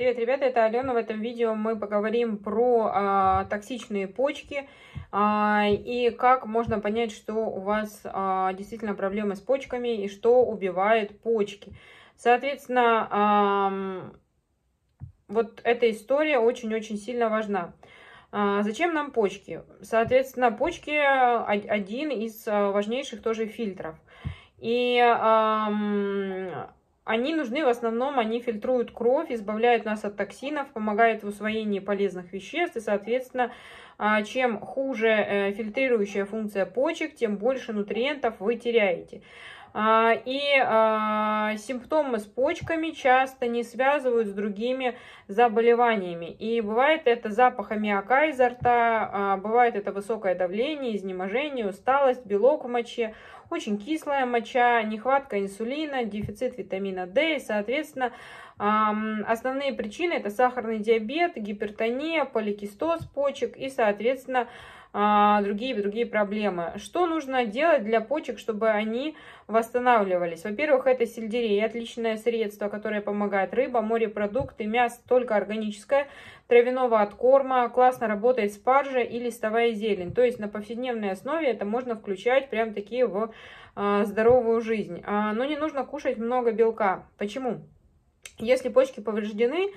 Привет, ребята, это Алена. В этом видео мы поговорим про а, токсичные почки а, и как можно понять, что у вас а, действительно проблемы с почками и что убивает почки. Соответственно, а, вот эта история очень-очень сильно важна. А, зачем нам почки? Соответственно, почки один из а, важнейших тоже фильтров. И... А, они нужны в основном, они фильтруют кровь, избавляют нас от токсинов, помогают в усвоении полезных веществ и, соответственно, а, чем хуже э, фильтрирующая функция почек, тем больше нутриентов вы теряете. А, и а, симптомы с почками часто не связывают с другими заболеваниями. И бывает это запах аммиака изо рта, а, бывает это высокое давление, изнеможение, усталость, белок в моче, очень кислая моча, нехватка инсулина, дефицит витамина D и, соответственно, Основные причины это сахарный диабет, гипертония, поликистоз почек и, соответственно, а, другие другие проблемы. Что нужно делать для почек, чтобы они восстанавливались? Во-первых, это сельдерей, отличное средство, которое помогает. Рыба, морепродукты, мясо только органическое, травяного откорма, классно работает спаржа и листовая зелень. То есть на повседневной основе это можно включать прям такие в а, здоровую жизнь. А, но не нужно кушать много белка. Почему? Если почки повреждены,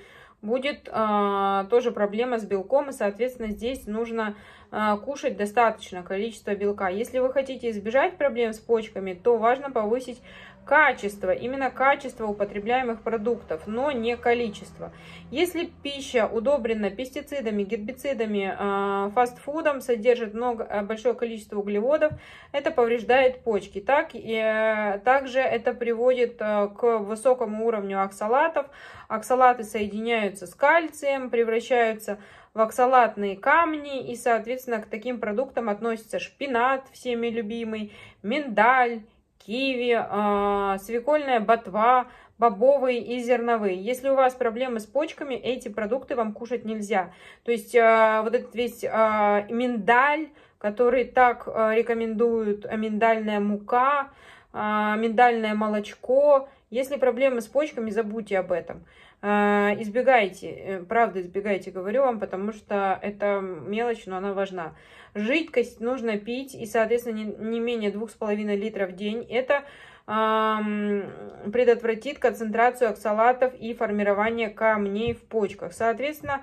будет э, тоже проблема с белком, и, соответственно, здесь нужно э, кушать достаточное количество белка. Если вы хотите избежать проблем с почками, то важно повысить качество, именно качество употребляемых продуктов, но не количество. Если пища удобрена пестицидами, гербицидами, э, фастфудом, содержит много, большое количество углеводов, это повреждает почки. Так, э, также это приводит э, к высокому уровню оксалатов. Оксалаты соединяют соединяются с кальцием, превращаются в оксалатные камни, и, соответственно, к таким продуктам относятся шпинат, всеми любимый, миндаль, киви, э, свекольная ботва, бобовые и зерновые. Если у вас проблемы с почками, эти продукты вам кушать нельзя. То есть э, вот этот весь э, миндаль, который так рекомендуют, миндальная мука, а, миндальное молочко. Если проблемы с почками, забудьте об этом. А, избегайте, э, правда избегайте, говорю вам, потому что это мелочь, но она важна. Жидкость нужно пить и, соответственно, не, не менее 2,5 литров в день. Это предотвратит концентрацию оксалатов и формирование камней в почках. Соответственно,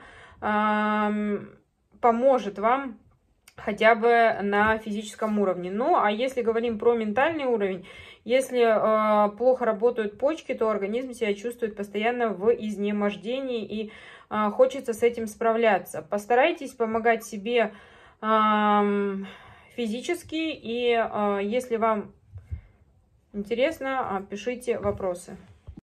поможет вам хотя бы на физическом уровне. Ну, а если говорим про ментальный уровень, если э, плохо работают почки, то организм себя чувствует постоянно в изнемождении и э, хочется с этим справляться. Постарайтесь помогать себе э, физически и э, если вам интересно, э, пишите вопросы.